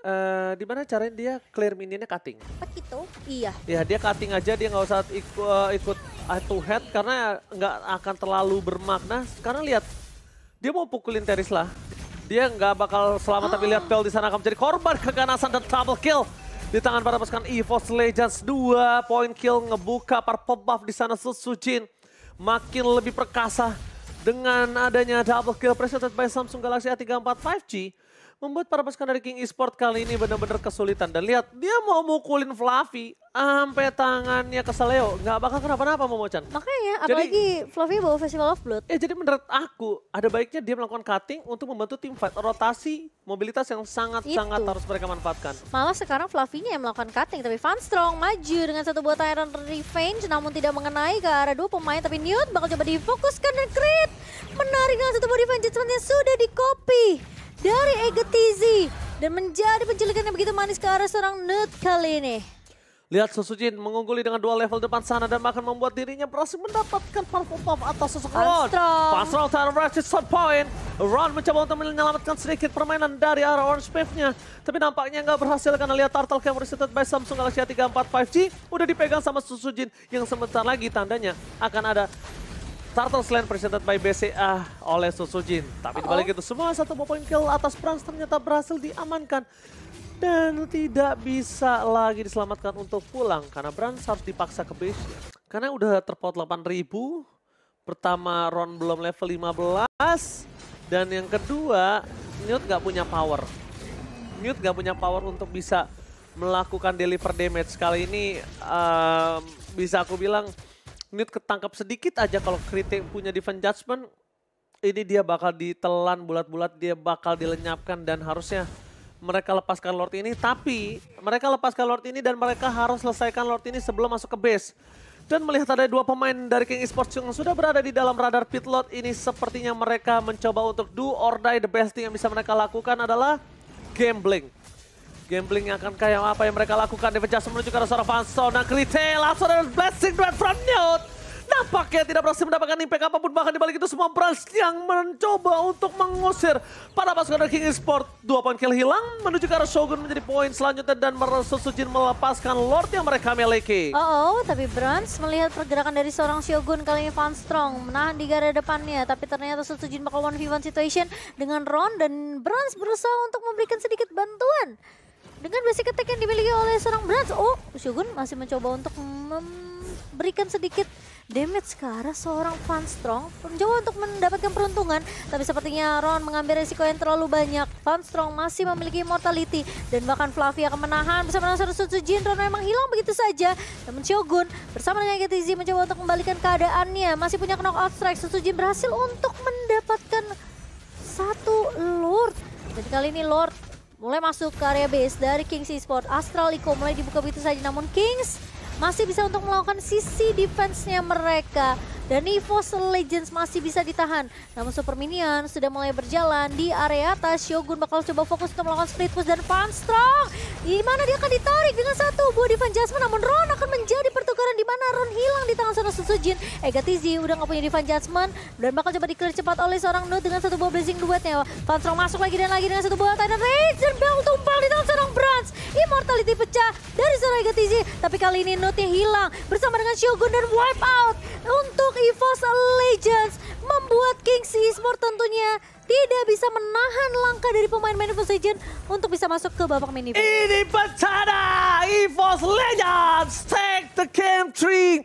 Eh, di mana caranya dia clear minionnya cutting. Begitu? Iya. Ya dia cutting aja dia nggak usah iku, uh, ikut head to head karena nggak akan terlalu bermakna. Karena lihat dia mau pukulin Teris lah. Dia nggak bakal selamat oh. tapi lihat Pel ah. di sana akan menjadi korban keganasan dan double kill. Di tangan para pasukan EVOS Legends dua point kill ngebuka purple buff di sana Susujin makin lebih perkasa dengan adanya double kill presented by Samsung Galaxy A34 5G membuat para pasukan dari King Esports kali ini benar-benar kesulitan. Dan lihat, dia mau mukulin Fluffy sampai tangannya ke Saleo, Nggak bakal kenapa-napa mau chan Makanya, apalagi jadi, Fluffy bawa Festival of Blood. Ya jadi menurut aku, ada baiknya dia melakukan cutting untuk membantu tim fight. Rotasi, mobilitas yang sangat-sangat harus mereka manfaatkan. Malah sekarang Fluffy-nya yang melakukan cutting. Tapi Van Strong maju dengan satu buah Tyrant Revenge namun tidak mengenai ke arah dua pemain. Tapi Newt bakal coba difokuskan dan Crit menarik dengan satu buah Revenge. Sebenarnya sudah di copy dari Egetizi dan menjadi penculikan yang begitu manis ke arah seorang Nut kali ini. Lihat Susujin mengungguli dengan dua level depan sana dan akan membuat dirinya berhasil mendapatkan Parfum pop atas sosok Ron. Fast round time rushes shot point. Ron mencoba untuk menyelamatkan sedikit permainan dari arah Orange pave nya Tapi nampaknya nggak berhasil karena lihat Turtle Camp reseted by Samsung Galaxy A34 5G. Udah dipegang sama Susujin yang sebentar lagi tandanya akan ada Turtle Slam presented by BCA oleh Susujin. Tapi dibalik itu semua satu poin kill atas Prans ternyata berhasil diamankan. Dan tidak bisa lagi diselamatkan untuk pulang karena Brans harus dipaksa ke base. Karena udah terpot 8000, pertama Ron belum level 15, dan yang kedua Newt gak punya power. Newt gak punya power untuk bisa melakukan deliver damage. Kali ini um, bisa aku bilang menit ketangkap sedikit aja kalau kritik punya defense judgment ini dia bakal ditelan bulat-bulat, dia bakal dilenyapkan dan harusnya mereka lepaskan Lord ini. Tapi mereka lepaskan Lord ini dan mereka harus selesaikan Lord ini sebelum masuk ke base. Dan melihat ada dua pemain dari King Esports yang sudah berada di dalam radar pit lot ini sepertinya mereka mencoba untuk do or die the best thing yang bisa mereka lakukan adalah gambling. Gambling akan kayak apa yang mereka lakukan. pecah menuju ke arah seorang Fanson. Dan Krite langsung ada blessing dari front note. Nampaknya tidak berhasil mendapatkan impact apapun. Bahkan dibalik itu semua Brans yang mencoba untuk mengusir para pasukan dari King Esport. Dua poin kill hilang menuju ke arah Shogun menjadi poin selanjutnya. Dan Sujin melepaskan Lord yang mereka miliki. Oh, oh tapi Brans melihat pergerakan dari seorang Shogun kali ini Van Strong. Menahan di garis depannya. Tapi ternyata Sujin bakal 1v1 situation dengan Ron. Dan Brans berusaha untuk memberikan sedikit bantuan. Dengan basic attack yang dimiliki oleh seorang Brands, oh Shogun masih mencoba untuk memberikan sedikit damage ke arah seorang Van Strong mencoba untuk mendapatkan peruntungan tapi sepertinya Ron mengambil resiko yang terlalu banyak Van Strong masih memiliki mortality dan bahkan Flavia akan menahan bersama dengan Sutsu Jin Ron memang hilang begitu saja namun Shogun bersama dengan Getizi mencoba untuk membalikan keadaannya masih punya knockout strike Sutsu Jin berhasil untuk mendapatkan satu Lord dan kali ini Lord mulai masuk ke area base dari Kings Esports. Astral Eco mulai dibuka begitu saja, namun Kings masih bisa untuk melakukan sisi defense-nya mereka dan Evos Legends masih bisa ditahan. Namun Super Minion sudah mulai berjalan di area atas. Shogun bakal coba fokus untuk melakukan split push dan Fun Strong. Di mana dia akan ditarik dengan satu buah divan Jasmine namun Ron akan menjadi pertukaran di mana Ron hilang di tangan Susu Susujin. Ega Tizi udah nggak punya divan Jasmine dan bakal coba di cepat oleh seorang Nude dengan satu buah blazing duetnya. Pan Strong masuk lagi dan lagi dengan satu buah Titan Rage dan Bell tumpang di tangan seorang Brands. Immortality pecah dari seorang Ega Tizi tapi kali ini Nude hilang bersama dengan Shogun dan Wipe Out untuk EVOS Legends membuat Kings Esport tentunya tidak bisa menahan langkah dari pemain main EVOS Legends untuk bisa masuk ke babak main event. Ini bencana EVOS Legends take the game tree.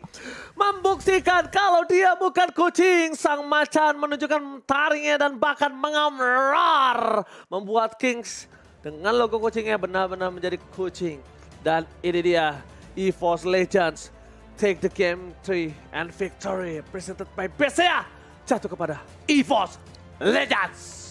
membuktikan kalau dia bukan kucing. Sang macan menunjukkan taringnya dan bahkan mengamrar membuat Kings dengan logo kucingnya benar-benar menjadi kucing. Dan ini dia EVOS Legends Take the Game 3 and Victory presented by BCA jatuh kepada EVOS Legends.